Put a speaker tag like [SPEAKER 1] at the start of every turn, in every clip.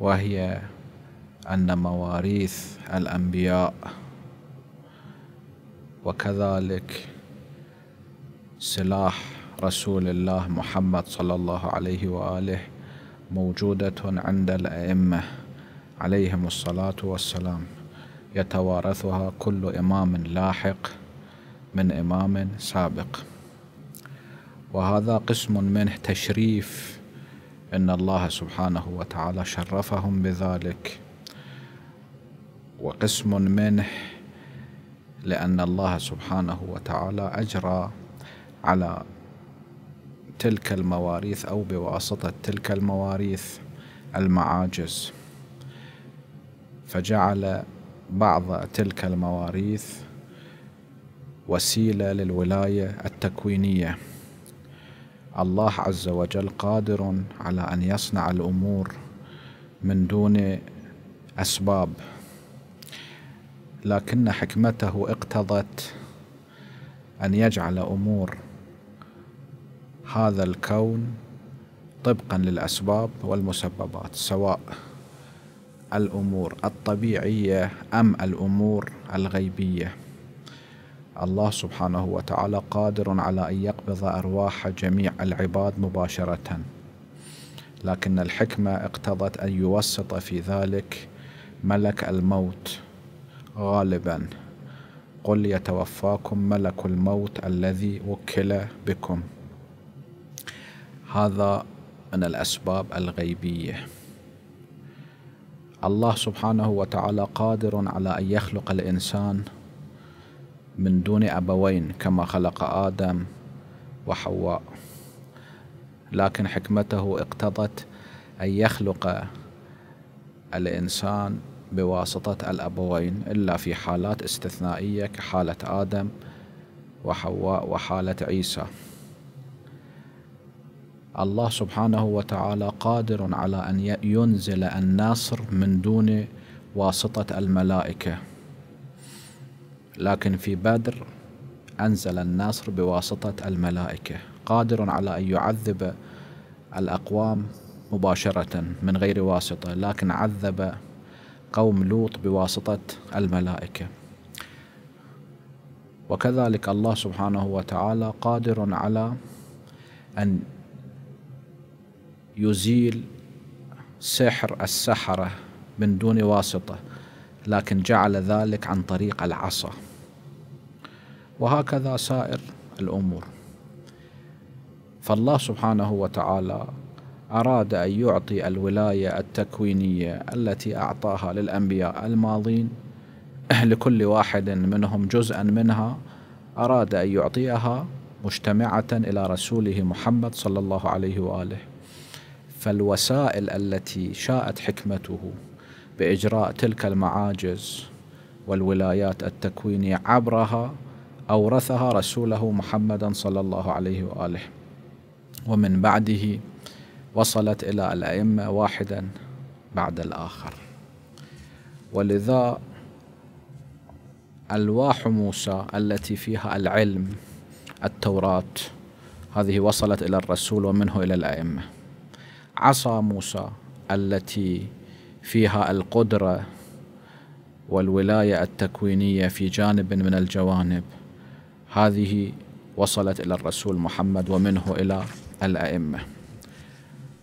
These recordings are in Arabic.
[SPEAKER 1] وهي أن مواريث الأنبياء وكذلك سلاح رسول الله محمد صلى الله عليه وآله موجودة عند الأئمة عليهم الصلاة والسلام يتوارثها كل إمام لاحق من إمام سابق وهذا قسم منه تشريف إن الله سبحانه وتعالى شرفهم بذلك وقسم منه لأن الله سبحانه وتعالى أجرى على تلك المواريث أو بواسطة تلك المواريث المعاجز فجعل بعض تلك المواريث وسيله للولايه التكوينيه الله عز وجل قادر على أن يصنع الأمور من دون أسباب لكن حكمته اقتضت أن يجعل أمور هذا الكون طبقا للأسباب والمسببات سواء الأمور الطبيعية أم الأمور الغيبية الله سبحانه وتعالى قادر على أن يقبض أرواح جميع العباد مباشرة لكن الحكمة اقتضت أن يوسط في ذلك ملك الموت غالبا قل يتوفاكم ملك الموت الذي وكل بكم هذا من الأسباب الغيبية الله سبحانه وتعالى قادر على أن يخلق الإنسان من دون أبوين كما خلق آدم وحواء لكن حكمته اقتضت أن يخلق الإنسان بواسطة الأبوين إلا في حالات استثنائية كحالة آدم وحواء وحالة عيسى الله سبحانه وتعالى قادر على أن ينزل النصر من دون واسطة الملائكة لكن في بدر أنزل النصر بواسطة الملائكة قادر على أن يعذب الأقوام مباشرة من غير واسطة لكن عذب قوم لوط بواسطة الملائكة وكذلك الله سبحانه وتعالى قادر على أن يزيل سحر السحرة من دون واسطة لكن جعل ذلك عن طريق العصا وهكذا سائر الامور فالله سبحانه وتعالى اراد ان يعطي الولايه التكوينيه التي اعطاها للانبياء الماضين لكل واحد منهم جزءا منها اراد ان يعطيها مجتمعه الى رسوله محمد صلى الله عليه واله فالوسائل التي شاءت حكمته بإجراء تلك المعاجز والولايات التكوينية عبرها أورثها رسوله محمدا صلى الله عليه وآله ومن بعده وصلت إلى الأئمة واحدا بعد الآخر ولذا ألواح موسى التي فيها العلم التوراة هذه وصلت إلى الرسول ومنه إلى الأئمة عصا موسى التي فيها القدرة والولاية التكوينية في جانب من الجوانب هذه وصلت إلى الرسول محمد ومنه إلى الأئمة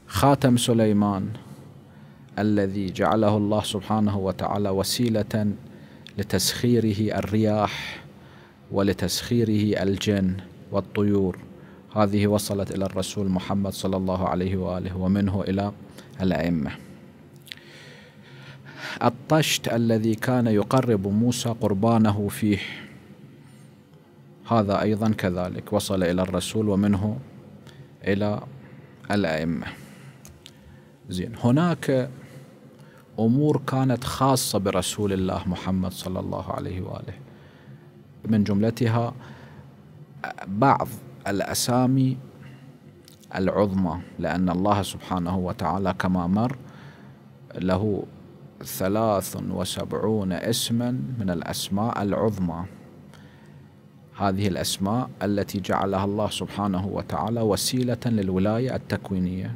[SPEAKER 1] خاتم سليمان الذي جعله الله سبحانه وتعالى وسيلة لتسخيره الرياح ولتسخيره الجن والطيور هذه وصلت إلى الرسول محمد صلى الله عليه وآله ومنه إلى الأئمة الطشت الذي كان يقرب موسى قربانه فيه هذا أيضا كذلك وصل إلى الرسول ومنه إلى الأئمة زين هناك أمور كانت خاصة برسول الله محمد صلى الله عليه وآله من جملتها بعض الأسامي العظمى لأن الله سبحانه وتعالى كما مر له ثلاث وسبعون اسما من الأسماء العظمى هذه الأسماء التي جعلها الله سبحانه وتعالى وسيلة للولاية التكوينية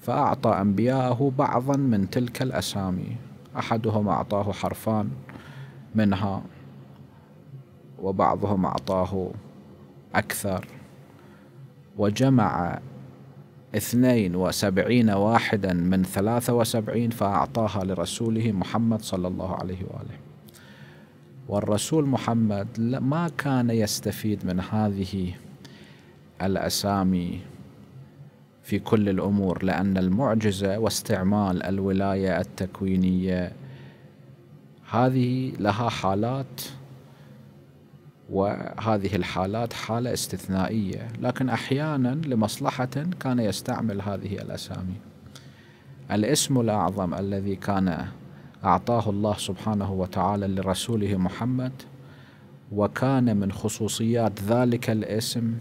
[SPEAKER 1] فأعطى أنبياءه بعضا من تلك الأسامي أحدهم أعطاه حرفان منها وبعضهم أعطاه أكثر وجمع 72 واحدا من 73 فأعطاها لرسوله محمد صلى الله عليه وآله والرسول محمد ما كان يستفيد من هذه الأسامي في كل الأمور لأن المعجزة واستعمال الولاية التكوينية هذه لها حالات وهذه الحالات حالة استثنائية لكن أحيانا لمصلحة كان يستعمل هذه الأسامي الاسم الأعظم الذي كان أعطاه الله سبحانه وتعالى لرسوله محمد وكان من خصوصيات ذلك الاسم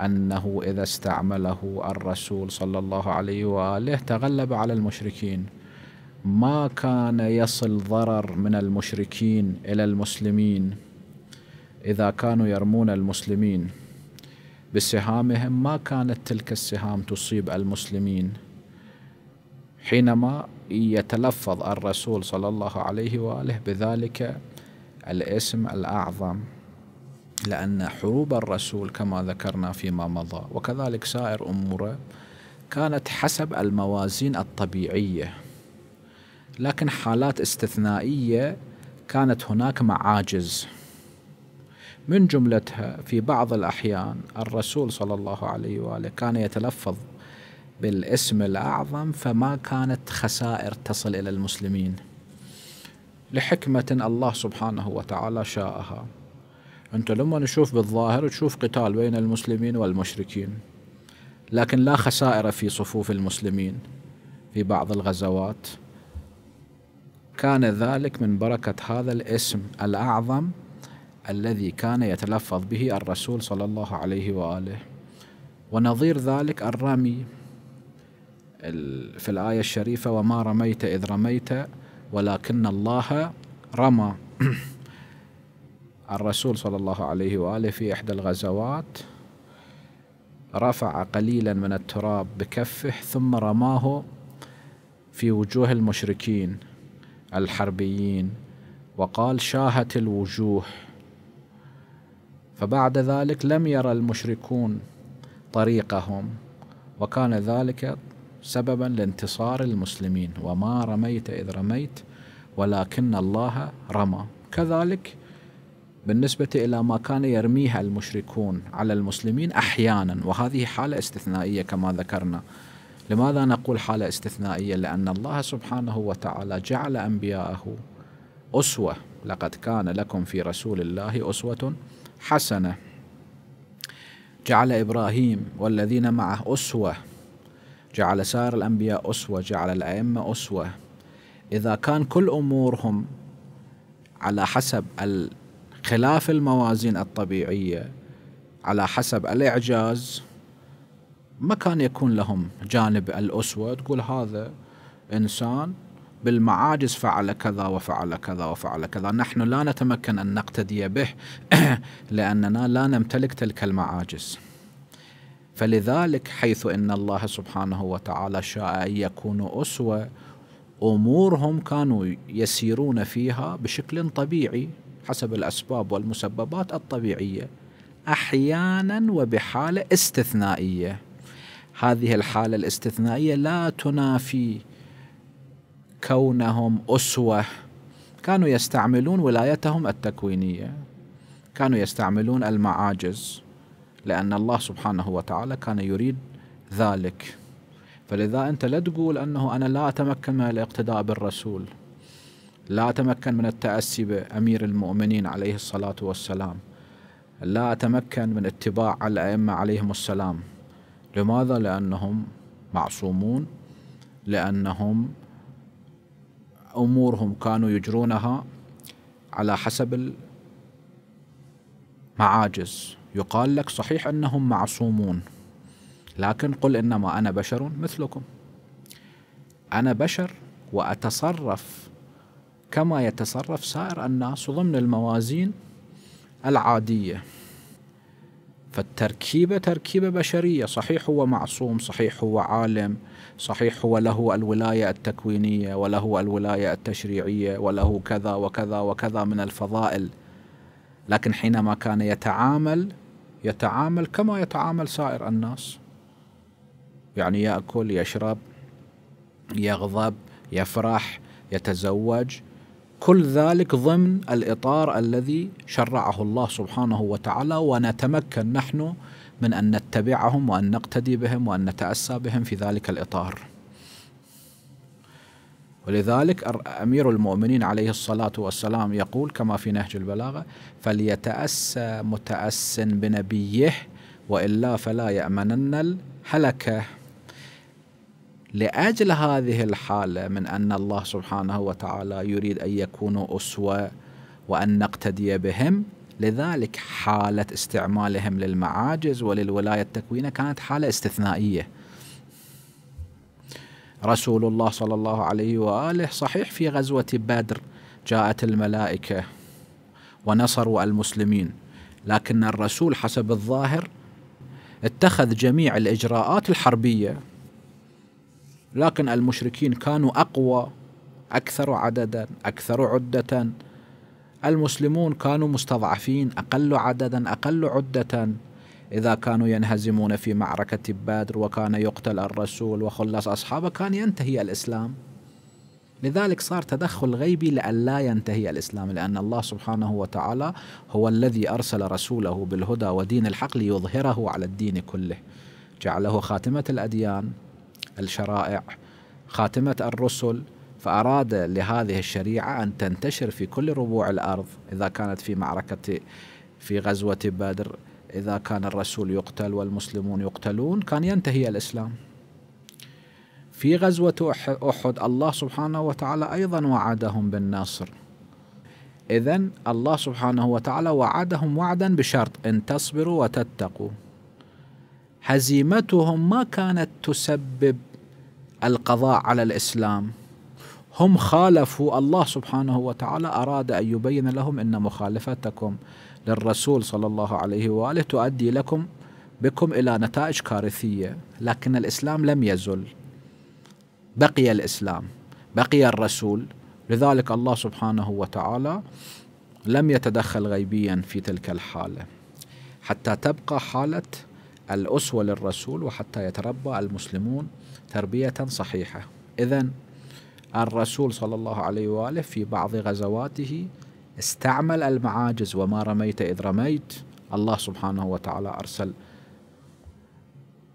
[SPEAKER 1] أنه إذا استعمله الرسول صلى الله عليه وآله تغلب على المشركين ما كان يصل ضرر من المشركين إلى المسلمين إذا كانوا يرمون المسلمين بسهامهم ما كانت تلك السهام تصيب المسلمين حينما يتلفظ الرسول صلى الله عليه واله بذلك الاسم الاعظم لان حروب الرسول كما ذكرنا فيما مضى وكذلك سائر اموره كانت حسب الموازين الطبيعيه لكن حالات استثنائيه كانت هناك معاجز من جملتها في بعض الأحيان الرسول صلى الله عليه وآله كان يتلفظ بالاسم الأعظم فما كانت خسائر تصل إلى المسلمين لحكمة الله سبحانه وتعالى شاءها أنت لما نشوف بالظاهر تشوف قتال بين المسلمين والمشركين لكن لا خسائر في صفوف المسلمين في بعض الغزوات كان ذلك من بركة هذا الاسم الأعظم الذي كان يتلفظ به الرسول صلى الله عليه واله ونظير ذلك الرمي في الايه الشريفه وما رميت اذ رميت ولكن الله رمى الرسول صلى الله عليه واله في احدى الغزوات رفع قليلا من التراب بكفه ثم رماه في وجوه المشركين الحربيين وقال شاهت الوجوه فبعد ذلك لم يرى المشركون طريقهم وكان ذلك سببا لانتصار المسلمين وما رميت اذ رميت ولكن الله رمى كذلك بالنسبه الى ما كان يرميه المشركون على المسلمين احيانا وهذه حاله استثنائيه كما ذكرنا لماذا نقول حاله استثنائيه لان الله سبحانه وتعالى جعل انبياءه اسوه لقد كان لكم في رسول الله اسوه حسنة جعل إبراهيم والذين معه أسوة جعل سائر الأنبياء أسوة جعل الأئمة أسوة إذا كان كل أمورهم على حسب خلاف الموازين الطبيعية على حسب الإعجاز ما كان يكون لهم جانب الأسوة تقول هذا إنسان بالمعاجز فعل كذا وفعل كذا وفعل كذا نحن لا نتمكن أن نقتدي به لأننا لا نمتلك تلك المعاجز فلذلك حيث ان الله سبحانه وتعالى شاء ان يكون اسوه امورهم كانوا يسيرون فيها بشكل طبيعي حسب الاسباب والمسببات الطبيعيه احيانا وبحاله استثنائيه هذه الحاله الاستثنائيه لا تنافي كونهم أسوة كانوا يستعملون ولايتهم التكوينية كانوا يستعملون المعاجز لأن الله سبحانه وتعالى كان يريد ذلك فلذا أنت لا تقول أنه أنا لا أتمكن من الاقتداء بالرسول لا أتمكن من التأسي بأمير المؤمنين عليه الصلاة والسلام لا أتمكن من اتباع الأئمة عليهم السلام لماذا؟ لأنهم معصومون لأنهم أمورهم كانوا يجرونها على حسب المعاجز يقال لك صحيح أنهم معصومون لكن قل إنما أنا بشر مثلكم أنا بشر وأتصرف كما يتصرف سائر الناس ضمن الموازين العاديه فالتركيبة تركيبة بشرية صحيح هو معصوم صحيح هو عالم صحيح هو له الولاية التكوينية وله الولاية التشريعية وله كذا وكذا وكذا من الفضائل لكن حينما كان يتعامل يتعامل كما يتعامل سائر الناس يعني يأكل يشرب يغضب يفرح يتزوج كل ذلك ضمن الاطار الذي شرعه الله سبحانه وتعالى ونتمكن نحن من ان نتبعهم وان نقتدي بهم وان نتاسى بهم في ذلك الاطار. ولذلك امير المؤمنين عليه الصلاه والسلام يقول كما في نهج البلاغه: فليتاسى متاس بنبيه والا فلا يامنن الهلكه. لاجل هذه الحاله من ان الله سبحانه وتعالى يريد ان يكونوا اسوه وان نقتدي بهم لذلك حاله استعمالهم للمعاجز وللولايه التكوينه كانت حاله استثنائيه. رسول الله صلى الله عليه واله صحيح في غزوه بدر جاءت الملائكه ونصروا المسلمين لكن الرسول حسب الظاهر اتخذ جميع الاجراءات الحربيه لكن المشركين كانوا أقوى أكثر عددا أكثر عدة المسلمون كانوا مستضعفين أقل عددا أقل عدة إذا كانوا ينهزمون في معركة بدر وكان يقتل الرسول وخلص أصحابه كان ينتهي الإسلام لذلك صار تدخل غيبي لئلا ينتهي الإسلام لأن الله سبحانه وتعالى هو الذي أرسل رسوله بالهدى ودين الحق ليظهره على الدين كله جعله خاتمة الأديان الشرائع خاتمة الرسل فأراد لهذه الشريعة أن تنتشر في كل ربوع الأرض إذا كانت في معركة في غزوة بدر إذا كان الرسول يقتل والمسلمون يقتلون كان ينتهي الإسلام في غزوة أحد الله سبحانه وتعالى أيضا وعدهم بالنصر إذا الله سبحانه وتعالى وعدهم وعدا بشرط إن تصبروا وتتقوا هزيمتهم ما كانت تسبب القضاء على الاسلام هم خالفوا الله سبحانه وتعالى اراد ان يبين لهم ان مخالفتكم للرسول صلى الله عليه واله تؤدي لكم بكم الى نتائج كارثيه لكن الاسلام لم يزل بقي الاسلام بقي الرسول لذلك الله سبحانه وتعالى لم يتدخل غيبيا في تلك الحاله حتى تبقى حاله الاسوه للرسول وحتى يتربى المسلمون تربية صحيحة إذا الرسول صلى الله عليه وآله في بعض غزواته استعمل المعاجز وما رميت إذ رميت الله سبحانه وتعالى أرسل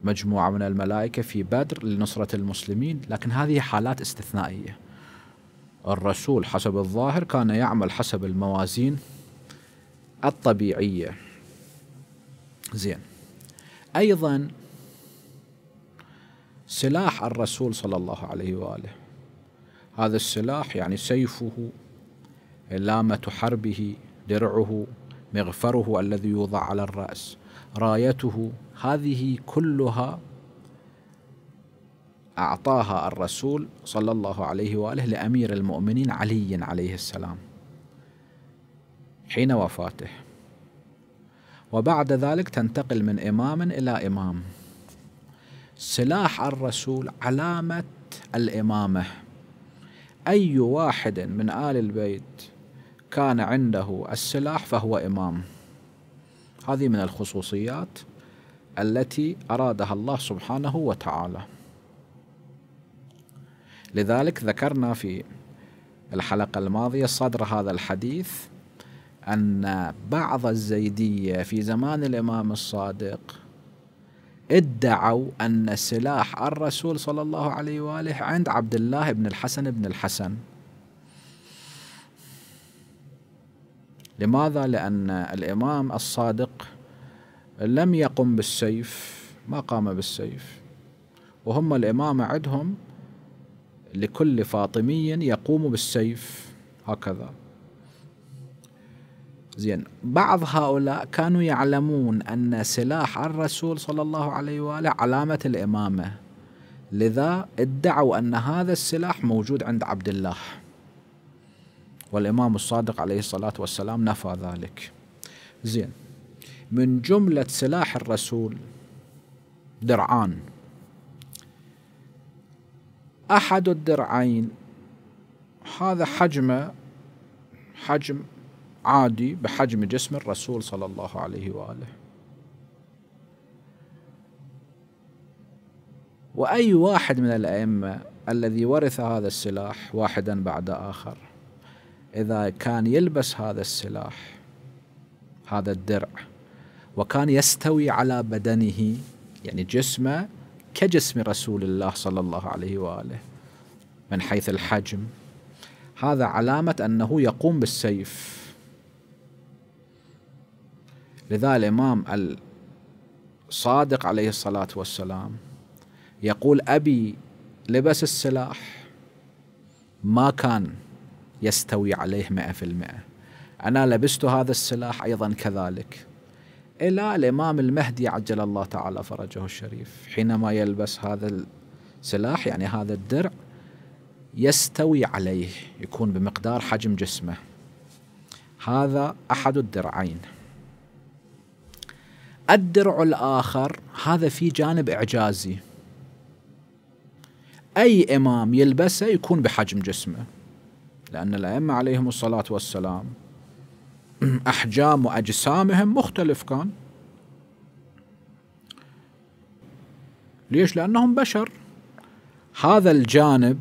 [SPEAKER 1] مجموعة من الملائكة في بدر لنصرة المسلمين لكن هذه حالات استثنائية الرسول حسب الظاهر كان يعمل حسب الموازين الطبيعية زين أيضا سلاح الرسول صلى الله عليه واله هذا السلاح يعني سيفه لامة حربه درعه مغفره الذي يوضع على الرأس رايته هذه كلها أعطاها الرسول صلى الله عليه وآله لأمير المؤمنين علي عليه السلام حين وفاته وبعد ذلك تنتقل من إمام إلى إمام سلاح الرسول علامة الإمامة أي واحد من آل البيت كان عنده السلاح فهو إمام هذه من الخصوصيات التي أرادها الله سبحانه وتعالى لذلك ذكرنا في الحلقة الماضية صدر هذا الحديث أن بعض الزيدية في زمان الإمام الصادق ادعوا أن سلاح الرسول صلى الله عليه وآله عند عبد الله بن الحسن بن الحسن لماذا؟ لأن الإمام الصادق لم يقم بالسيف ما قام بالسيف وهم الامام عندهم لكل فاطمي يقوم بالسيف هكذا زين بعض هؤلاء كانوا يعلمون أن سلاح الرسول صلى الله عليه وآله علامة الإمامة لذا ادعوا أن هذا السلاح موجود عند عبد الله والإمام الصادق عليه الصلاة والسلام نفى ذلك زين من جملة سلاح الرسول درعان أحد الدرعين هذا حجمه حجم عادي بحجم جسم الرسول صلى الله عليه واله واي واحد من الائمه الذي ورث هذا السلاح واحدا بعد اخر اذا كان يلبس هذا السلاح هذا الدرع وكان يستوي على بدنه يعني جسمه كجسم رسول الله صلى الله عليه واله من حيث الحجم هذا علامه انه يقوم بالسيف لذا الإمام الصادق عليه الصلاة والسلام يقول أبي لبس السلاح ما كان يستوي عليه مئة في المئة أنا لبست هذا السلاح أيضا كذلك إلى الإمام المهدي عجل الله تعالى فرجه الشريف حينما يلبس هذا السلاح يعني هذا الدرع يستوي عليه يكون بمقدار حجم جسمه هذا أحد الدرعين الدرع الآخر هذا في جانب إعجازي أي إمام يلبسه يكون بحجم جسمه لأن الأئمة عليهم الصلاة والسلام أحجام وأجسامهم مختلف كان ليش؟ لأنهم بشر هذا الجانب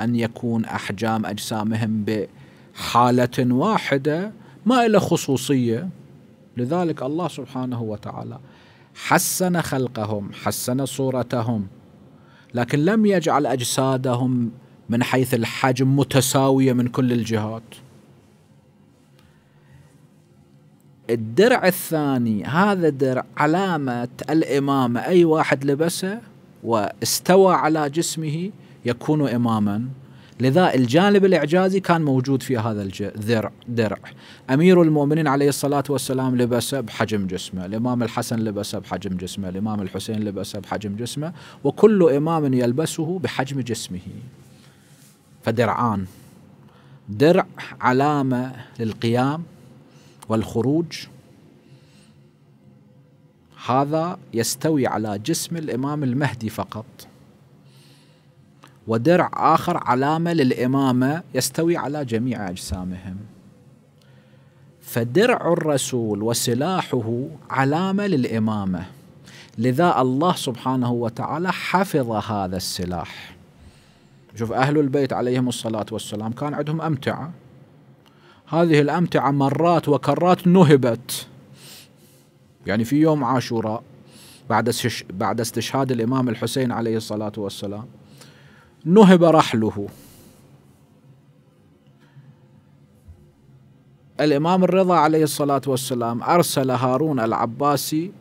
[SPEAKER 1] أن يكون أحجام أجسامهم بحالة واحدة ما إلى خصوصية لذلك الله سبحانه وتعالى حسن خلقهم حسن صورتهم لكن لم يجعل اجسادهم من حيث الحجم متساويه من كل الجهات الدرع الثاني هذا درع علامه الامامه اي واحد لبسه واستوى على جسمه يكون اماما لذا الجانب الإعجازي كان موجود في هذا الدرع درع أمير المؤمنين عليه الصلاة والسلام لبس بحجم جسمه الإمام الحسن لبس بحجم جسمه الإمام الحسين لبس بحجم جسمه وكل إمام يلبسه بحجم جسمه فدرعان درع علامة للقيام والخروج هذا يستوي على جسم الإمام المهدي فقط ودرع آخر علامة للإمامة يستوي على جميع أجسامهم فدرع الرسول وسلاحه علامة للإمامة لذا الله سبحانه وتعالى حفظ هذا السلاح شوف أهل البيت عليهم الصلاة والسلام كان عندهم أمتعة هذه الأمتعة مرات وكرات نهبت يعني في يوم عاشوراء بعد بعد استشهاد الإمام الحسين عليه الصلاة والسلام نهب رحله الإمام الرضا عليه الصلاة والسلام أرسل هارون العباسي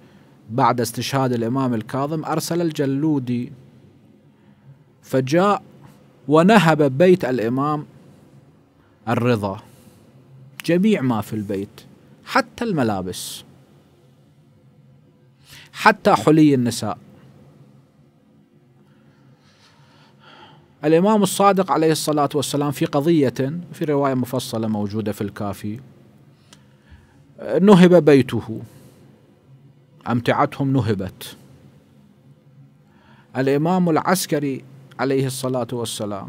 [SPEAKER 1] بعد استشهاد الإمام الكاظم أرسل الجلودي فجاء ونهب بيت الإمام الرضا جميع ما في البيت حتى الملابس حتى حلي النساء الإمام الصادق عليه الصلاة والسلام في قضية في رواية مفصلة موجودة في الكافي نهب بيته أمتعتهم نهبت الإمام العسكري عليه الصلاة والسلام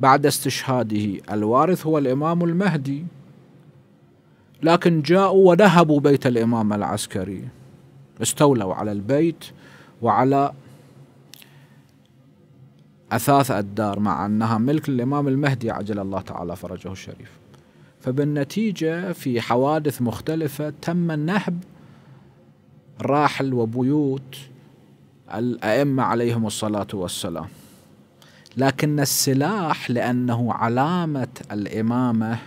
[SPEAKER 1] بعد استشهاده الوارث هو الإمام المهدي لكن جاءوا ونهبوا بيت الإمام العسكري استولوا على البيت وعلى أثاث الدار مع أنها ملك للإمام المهدي عجل الله تعالى فرجه الشريف فبالنتيجة في حوادث مختلفة تم نهب راحل وبيوت الأئمة عليهم الصلاة والسلام لكن السلاح لأنه علامة الإمامة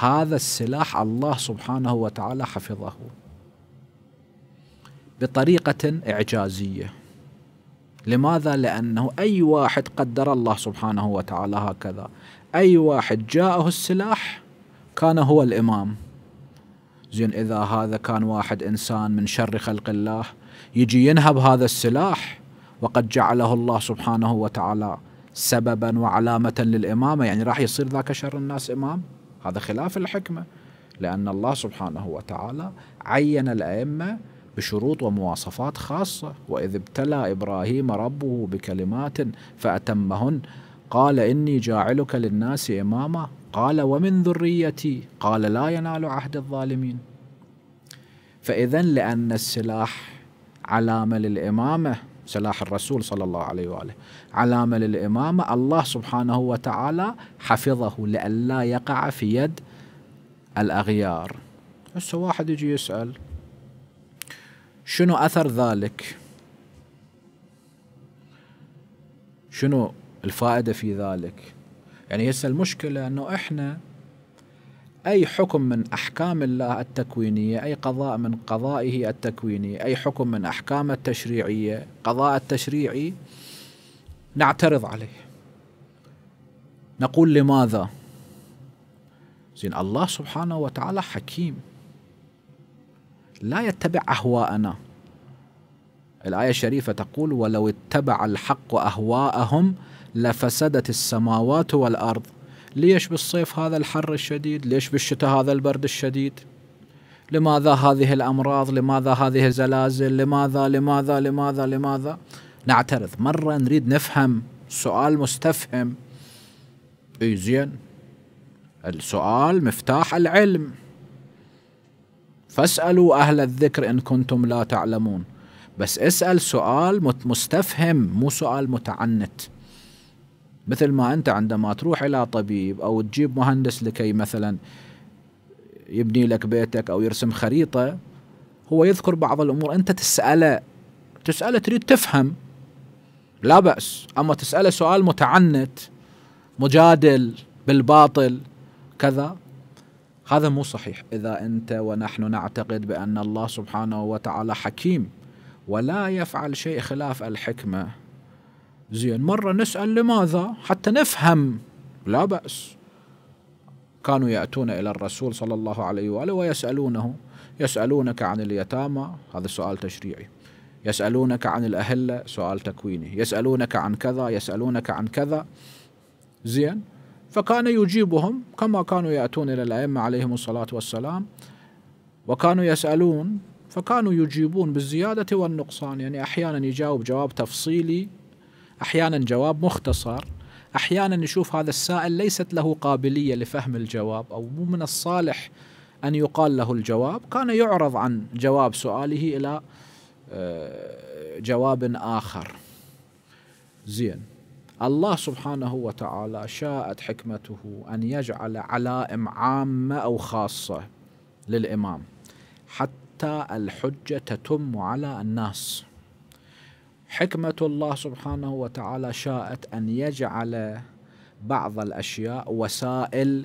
[SPEAKER 1] هذا السلاح الله سبحانه وتعالى حفظه بطريقة إعجازية لماذا؟ لأنه أي واحد قدر الله سبحانه وتعالى هكذا أي واحد جاءه السلاح كان هو الإمام زين إذا هذا كان واحد إنسان من شر خلق الله يجي ينهب هذا السلاح وقد جعله الله سبحانه وتعالى سببا وعلامة للإمامة يعني راح يصير ذاك شر الناس إمام هذا خلاف الحكمة لأن الله سبحانه وتعالى عين الأئمة بشروط ومواصفات خاصة وإذ ابتلى إبراهيم ربه بكلمات فأتمهن قال إني جاعلك للناس إماما قال ومن ذريتي قال لا ينال عهد الظالمين فإذا لأن السلاح علامة للإمامة سلاح الرسول صلى الله عليه وآله علامة للإمامة الله سبحانه وتعالى حفظه لئلا يقع في يد الأغيار هسه واحد يجي يسأل شنو أثر ذلك شنو الفائدة في ذلك يعني هسه المشكلة أنه إحنا أي حكم من أحكام الله التكوينية أي قضاء من قضائه التكويني أي حكم من أحكام التشريعية قضاء التشريعي نعترض عليه نقول لماذا زين الله سبحانه وتعالى حكيم لا يتبع أهواءنا الآية الشريفة تقول ولو اتبع الحق أهواءهم لفسدت السماوات والأرض ليش بالصيف هذا الحر الشديد ليش بالشتاء هذا البرد الشديد لماذا هذه الأمراض لماذا هذه الزلازل لماذا لماذا لماذا لماذا نعترض مرة نريد نفهم سؤال مستفهم اي زين السؤال مفتاح العلم فاسألوا أهل الذكر إن كنتم لا تعلمون بس اسأل سؤال مستفهم مو سؤال متعنت مثل ما أنت عندما تروح إلى طبيب أو تجيب مهندس لكي مثلا يبني لك بيتك أو يرسم خريطة هو يذكر بعض الأمور أنت تسأله تسأله تريد تفهم لا بأس أما تسأله سؤال متعنت مجادل بالباطل كذا هذا مو صحيح اذا انت ونحن نعتقد بان الله سبحانه وتعالى حكيم ولا يفعل شيء خلاف الحكمه زين مره نسال لماذا حتى نفهم لا باس كانوا ياتون الى الرسول صلى الله عليه واله ويسالونه يسالونك عن اليتامى هذا سؤال تشريعي يسالونك عن الاهله سؤال تكويني يسالونك عن كذا يسالونك عن كذا زين فكان يجيبهم كما كانوا يأتون إلى الأئمة عليهم الصلاة والسلام وكانوا يسألون فكانوا يجيبون بالزيادة والنقصان يعني أحيانا يجاوب جواب تفصيلي أحيانا جواب مختصر أحيانا نشوف هذا السائل ليست له قابلية لفهم الجواب أو مو من الصالح أن يقال له الجواب كان يعرض عن جواب سؤاله إلى آه، جواب آخر زين الله سبحانه وتعالى شاءت حكمته ان يجعل علائم عامه او خاصه للامام حتى الحجه تتم على الناس حكمه الله سبحانه وتعالى شاءت ان يجعل بعض الاشياء وسائل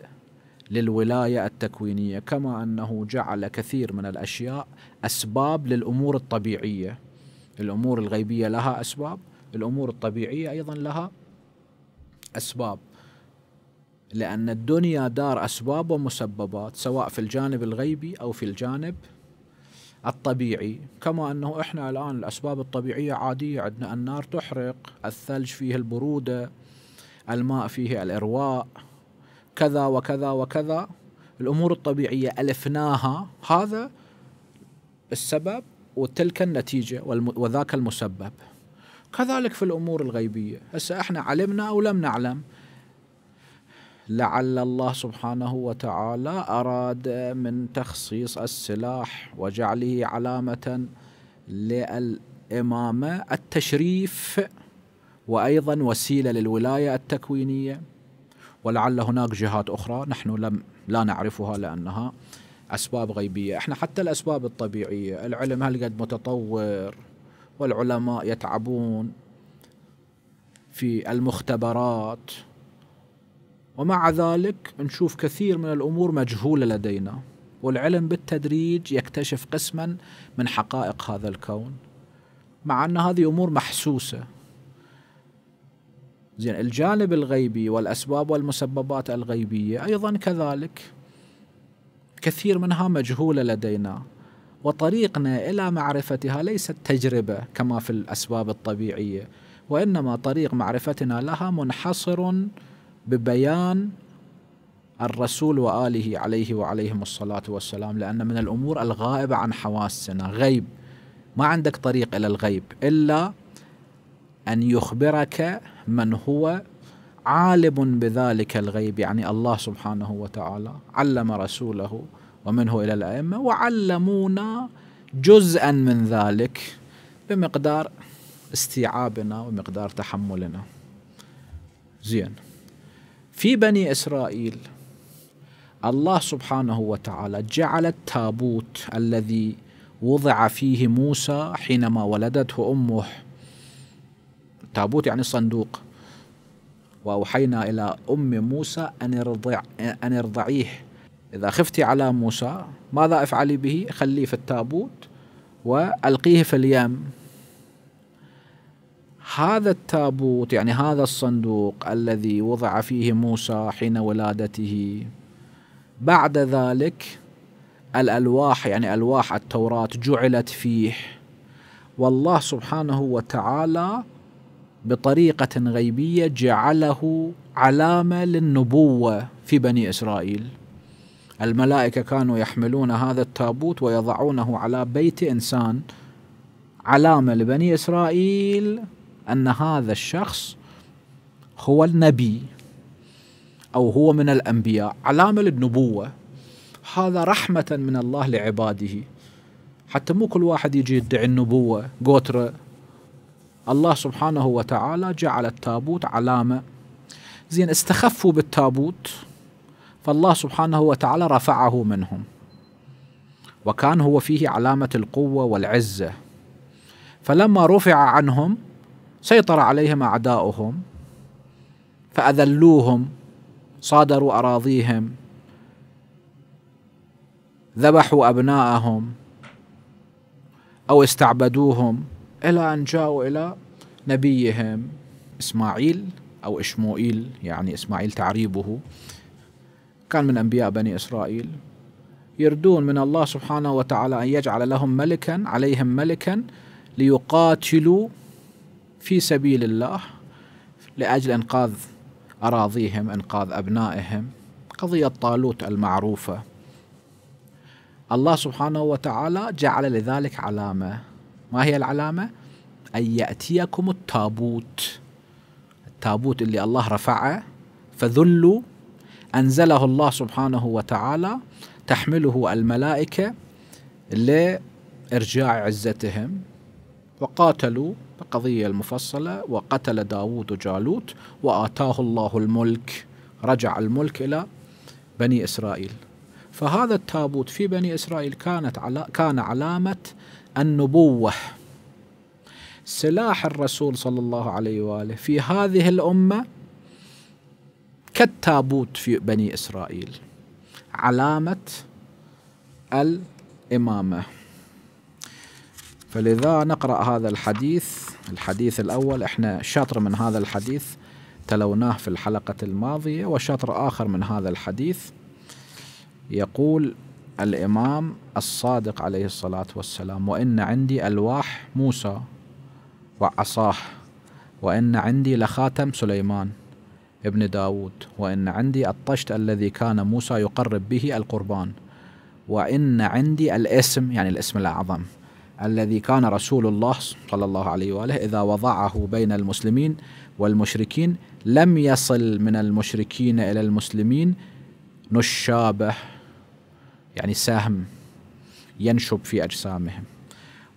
[SPEAKER 1] للولايه التكوينيه كما انه جعل كثير من الاشياء اسباب للامور الطبيعيه الامور الغيبيه لها اسباب الامور الطبيعيه ايضا لها أسباب لأن الدنيا دار أسباب ومسببات سواء في الجانب الغيبي أو في الجانب الطبيعي كما أنه إحنا الآن الأسباب الطبيعية عادية عندنا النار تحرق الثلج فيه البرودة الماء فيه الإرواء كذا وكذا وكذا الأمور الطبيعية ألفناها هذا السبب وتلك النتيجة وذاك المسبب كذلك في الأمور الغيبية هسه إحنا علمنا أو لم نعلم لعل الله سبحانه وتعالى أراد من تخصيص السلاح وجعله علامة للإمامة التشريف وأيضا وسيلة للولاية التكوينية ولعل هناك جهات أخرى نحن لم لا نعرفها لأنها أسباب غيبية احنا حتى الأسباب الطبيعية العلم هل قد متطور والعلماء يتعبون في المختبرات ومع ذلك نشوف كثير من الامور مجهوله لدينا والعلم بالتدريج يكتشف قسما من حقائق هذا الكون مع ان هذه امور محسوسه زين الجانب الغيبي والاسباب والمسببات الغيبيه ايضا كذلك كثير منها مجهوله لدينا وطريقنا إلى معرفتها ليست تجربة كما في الأسباب الطبيعية وإنما طريق معرفتنا لها منحصر ببيان الرسول وآله عليه وعليهم الصلاة والسلام لأن من الأمور الغائبة عن حواسنا غيب ما عندك طريق إلى الغيب إلا أن يخبرك من هو عالم بذلك الغيب يعني الله سبحانه وتعالى علم رسوله ومنه إلى الأئمة وعلمونا جزءا من ذلك بمقدار استيعابنا ومقدار تحملنا زين في بني إسرائيل الله سبحانه وتعالى جعل التابوت الذي وضع فيه موسى حينما ولدته امه تابوت يعني صندوق واوحينا الى ام موسى ان ارضع ان ارضعيه إذا خفت على موسى ماذا افعلي به خليه في التابوت وألقيه في اليم هذا التابوت يعني هذا الصندوق الذي وضع فيه موسى حين ولادته بعد ذلك الألواح يعني ألواح التوراة جعلت فيه والله سبحانه وتعالى بطريقة غيبية جعله علامة للنبوة في بني إسرائيل الملائكة كانوا يحملون هذا التابوت ويضعونه على بيت إنسان علامة لبني إسرائيل أن هذا الشخص هو النبي أو هو من الأنبياء علامة للنبوة هذا رحمة من الله لعباده حتى مو كل واحد يجي يدعي النبوة قوتره الله سبحانه وتعالى جعل التابوت علامة زين استخفوا بالتابوت فالله سبحانه وتعالى رفعه منهم وكان هو فيه علامة القوة والعزة فلما رفع عنهم سيطر عليهم أعداؤهم فأذلوهم صادروا أراضيهم ذبحوا أبناءهم أو استعبدوهم إلى أن جاءوا إلى نبيهم إسماعيل أو إشموئيل يعني إسماعيل تعريبه كان من أنبياء بني إسرائيل يردون من الله سبحانه وتعالى أن يجعل لهم ملكا عليهم ملكا ليقاتلوا في سبيل الله لأجل إنقاذ أراضيهم إنقاذ أبنائهم قضية طالوت المعروفة الله سبحانه وتعالى جعل لذلك علامة ما هي العلامة؟ أن يأتيكم التابوت التابوت اللي الله رفعه فذلوا أنزله الله سبحانه وتعالى تحمله الملائكة لإرجاع عزتهم وقاتلوا القضية المفصلة وقتل داوود جالوت وآتاه الله الملك رجع الملك إلى بني إسرائيل فهذا التابوت في بني إسرائيل كانت على كان علامة النبوة سلاح الرسول صلى الله عليه وآله في هذه الأمة كالتابوت في بني إسرائيل علامة الإمامة فلذا نقرأ هذا الحديث الحديث الأول احنا شطر من هذا الحديث تلوناه في الحلقة الماضية وشطر آخر من هذا الحديث يقول الإمام الصادق عليه الصلاة والسلام وإن عندي ألواح موسى وعصاه وإن عندي لخاتم سليمان ابن داود وإن عندي الطشت الذي كان موسى يقرب به القربان وإن عندي الاسم يعني الاسم الأعظم الذي كان رسول الله صلى الله عليه وآله إذا وضعه بين المسلمين والمشركين لم يصل من المشركين إلى المسلمين نشابه يعني سهم ينشب في أجسامهم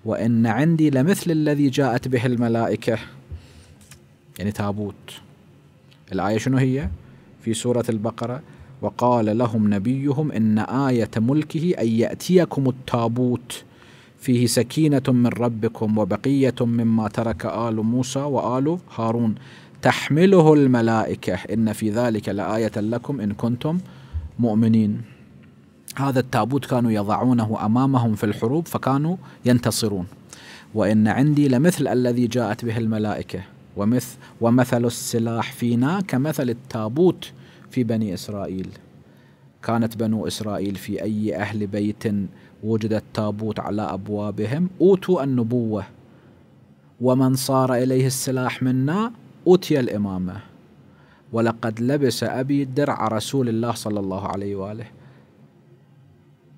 [SPEAKER 1] وإن عندي لمثل الذي جاءت به الملائكة يعني تابوت الآية شنو هي في سورة البقرة وقال لهم نبيهم إن آية ملكه أن يأتيكم التابوت فيه سكينة من ربكم وبقية مما ترك آل موسى وآل هارون تحمله الملائكة إن في ذلك لآية لكم إن كنتم مؤمنين هذا التابوت كانوا يضعونه أمامهم في الحروب فكانوا ينتصرون وإن عندي لمثل الذي جاءت به الملائكة ومثل ومثل السلاح فينا كمثل التابوت في بني إسرائيل كانت بنو إسرائيل في أي أهل بيت وجد التابوت على أبوابهم أوتوا النبوة ومن صار إليه السلاح منا أوتي الإمامة ولقد لبس أبي درع رسول الله صلى الله عليه وآله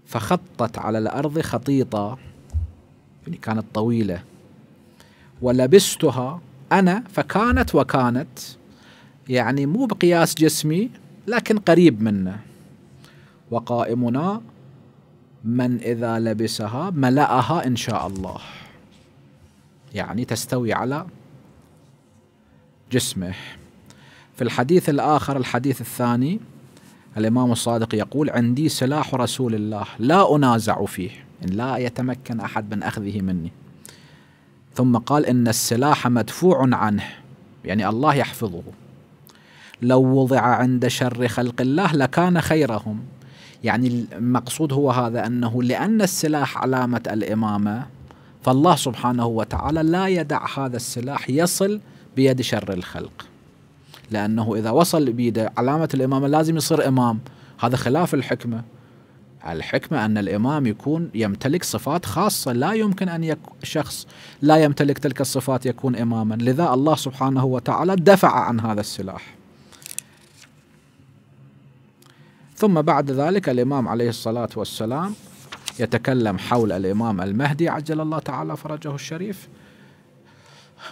[SPEAKER 1] فخطت على الأرض خطيطة يعني كانت طويلة ولبستها أنا فكانت وكانت يعني مو بقياس جسمي لكن قريب منه وقائمنا من إذا لبسها ملأها إن شاء الله يعني تستوي على جسمه في الحديث الآخر الحديث الثاني الإمام الصادق يقول عندي سلاح رسول الله لا أنازع فيه إن لا يتمكن أحد من أخذه مني ثم قال إن السلاح مدفوع عنه يعني الله يحفظه لو وضع عند شر خلق الله لكان خيرهم يعني المقصود هو هذا أنه لأن السلاح علامة الإمامة فالله سبحانه وتعالى لا يدع هذا السلاح يصل بيد شر الخلق لأنه إذا وصل بيده علامة الإمامة لازم يصير إمام هذا خلاف الحكمة الحكمة أن الإمام يكون يمتلك صفات خاصة لا يمكن أن يك شخص لا يمتلك تلك الصفات يكون إماما لذا الله سبحانه وتعالى دفع عن هذا السلاح ثم بعد ذلك الإمام عليه الصلاة والسلام يتكلم حول الإمام المهدي عجل الله تعالى فرجه الشريف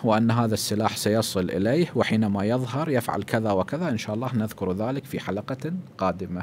[SPEAKER 1] وأن هذا السلاح سيصل إليه وحينما يظهر يفعل كذا وكذا إن شاء الله نذكر ذلك في حلقة قادمة